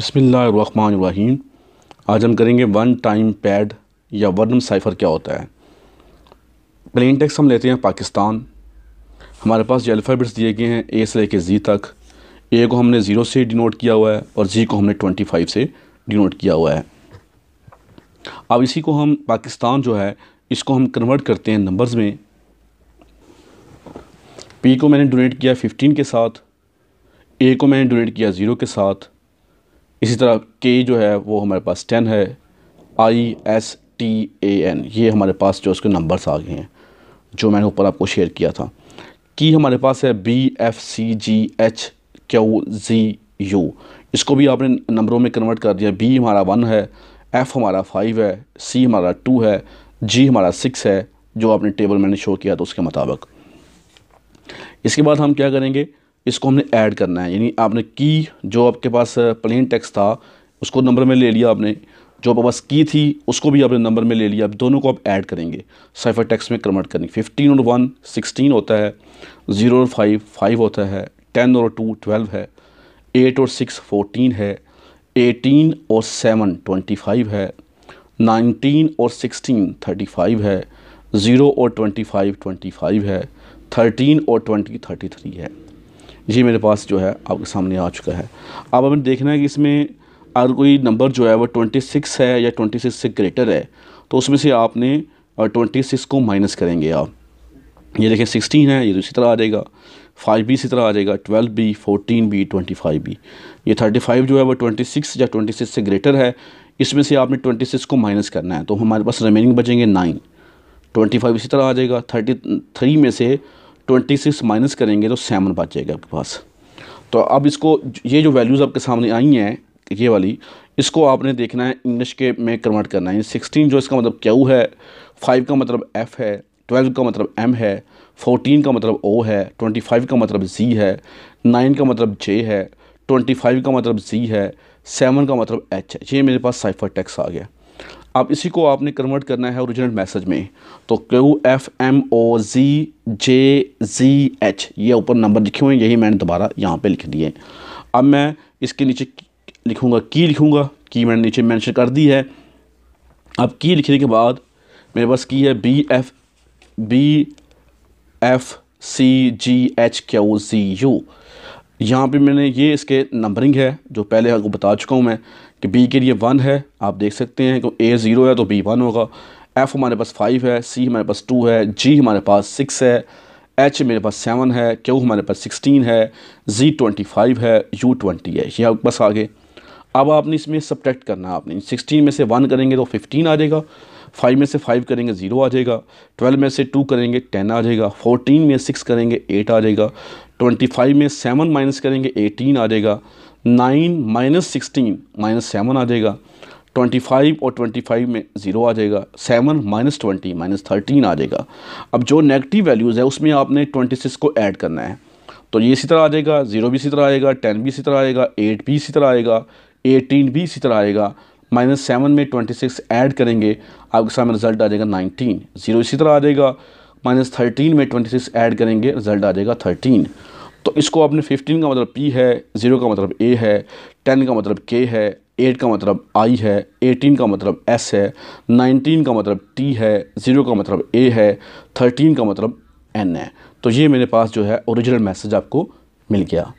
बसमीम आज हम करेंगे वन टाइम पैड या वर्नम साइफ़र क्या होता है प्लेन टेक्स हम लेते हैं पाकिस्तान हमारे पास ये अल्फ़ाबेट्स दिए गए हैं ए से लेके जी तक ए को हमने ज़ीरो से डिनोट किया हुआ है और जी को हमने ट्वेंटी फाइव से डिनोट किया हुआ है अब इसी को हम पाकिस्तान जो है इसको हम कन्वर्ट करते हैं नंबर्स में पी को मैंने डोनेट किया फ़िफ्टीन के साथ ए को मैंने डोनेट किया ज़ीरो के साथ इसी तरह के जो है वो हमारे पास टेन है I S T A N ये हमारे पास जो उसके नंबर्स आ गए हैं जो मैंने ऊपर आपको शेयर किया था की हमारे पास है B F C G H Q G U इसको भी आपने नंबरों में कन्वर्ट कर दिया बी हमारा वन है एफ़ हमारा फाइव है सी हमारा टू है जी हमारा सिक्स है जो आपने टेबल मैंने शो किया तो उसके मुताबिक इसके बाद हम क्या करेंगे इसको हमने ऐड करना है यानी आपने की जो आपके पास प्लेन uh, टेक्स्ट था उसको नंबर में ले लिया आपने जो आपके पास की थी उसको भी आपने नंबर में ले लिया अब दोनों को आप ऐड करेंगे साइफर टेक्स्ट में कन्वर्ट करेंगे फिफ्टीन और वन सिक्सटीन होता है ज़ीरो और फाइव फाइव होता है टेन और टू ट्वेल्व है एट और सिक्स फोटीन है एटीन और सेवन ट्वेंटी फाइव है नाइनटीन और सिक्सटीन थर्टी फाइव है ज़ीरो और ट्वेंटी फाइव ट्वेंटी फाइव है थर्टीन और ट्वेंटी थर्टी थ्री है जी मेरे पास जो है आपके सामने आ चुका है अब हमें देखना है कि इसमें अगर कोई नंबर जो है वो ट्वेंटी सिक्स है या ट्वेंटी सिक्स से ग्रेटर है तो उसमें से आपने ट्वेंटी सिक्स को माइनस करेंगे आप ये देखें सिक्सटीन है ये तो इसी तरह आ जाएगा फाइव बी इसी तरह आ जाएगा twelve B fourteen B twenty five B ये थर्टी फाइव जो है वो ट्वेंटी सिक्स या ट्वेंटी सिक्स से ग्रेटर है इसमें से आपने ट्वेंटी सिक्स को माइनस करना है तो हमारे पास रिमेनिंग बचेंगे नाइन ट्वेंटी फाइव इसी तरह आ जाएगा थर्टी थ्री में से ट्वेंटी सिक्स माइनस करेंगे तो सेवन बचेगा आपके पास तो अब इसको ये जो वैल्यूज़ आपके सामने आई हैं ये वाली इसको आपने देखना है इंग्लिश के में कन्वर्ट करना है सिक्सटीन जो इसका मतलब क्यू है फाइव का मतलब एफ़ है ट्वेल्व का मतलब एम है फोर्टीन का मतलब ओ है ट्वेंटी फाइव का मतलब जी है नाइन का मतलब जे है ट्वेंटी फाइव का मतलब जी है सेवन का मतलब एच है ये मेरे पास साइफर टैक्स आ गया अब इसी को आपने कन्वर्ट करना है ओरिजिनल मैसेज में तो Q F M O G J G H ये ऊपर नंबर लिखे हुए हैं यही मैंने दोबारा यहाँ पे लिख दिए अब मैं इसके नीचे लिखूँगा की लिखूँगा की मैंने नीचे मैंशन कर दी है अब की लिखने के बाद मेरे पास की है B F B F C G H Q G U यहाँ पे मैंने ये इसके नंबरिंग है जो पहले आपको बता चुका हूँ मैं कि बी के लिए वन है आप देख सकते हैं कि ए ज़ीरो है तो बी वन होगा एफ़ हमारे पास फाइव है सी हमारे पास टू है जी हमारे पास सिक्स है एच मेरे पास सेवन है क्यू हमारे पास सिक्सटीन है जी ट्वेंटी फाइव है यू ट्वेंटी है ये बस आगे अब आपने इसमें सब्ट्रैक्ट करना है आपने सिक्सटीन में से वन करेंगे तो फिफ्टीन आ जाएगा फाइव में से फाइव करेंगे ज़ीरो आ जाएगा ट्वेल्व में से टू करेंगे टेन आ जाएगा फोर्टीन में सिक्स करेंगे एट आ जाएगा ट्वेंटी फाइव में सेवन माइनस करेंगे एटीन आ जाएगा nine minus sixteen minus seven आ जाएगा ट्वेंटी फाइव और ट्वेंटी फाइव में ज़ीरो आ जाएगा seven minus twenty minus thirteen आ जाएगा अब जो नेगेटिव वैल्यूज़ है उसमें आपने ट्वेंटी सिक्स को ऐड करना है तो ये इसी तरह आ जाएगा ज़ीरो भी इसी तरह आएगा टेन भी इसी तरह आएगा एट भी इसी तरह आएगा एटीन भी इसी तरह आएगा माइनस सेवन में ट्वेंटी सिक्स ऐड करेंगे आपके सामने रिजल्ट आ जाएगा नाइनटीन जीरो इसी तरह आ जाएगा माइनस थर्टीन में ट्वेंटी सिक्स ऐड करेंगे रिजल्ट आ जाएगा थर्टीन तो इसको आपने फिफ्टीन का मतलब पी है ज़ीरो का मतलब ए है टेन का मतलब के है एट का मतलब आई है एटीन का मतलब एस है नाइनटीन का मतलब टी है ज़ीरो का मतलब ए है थर्टीन का मतलब एन है तो ये मेरे पास जो है ओरिजिनल मैसेज आपको मिल गया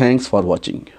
थैंक्स फॉर वॉचिंग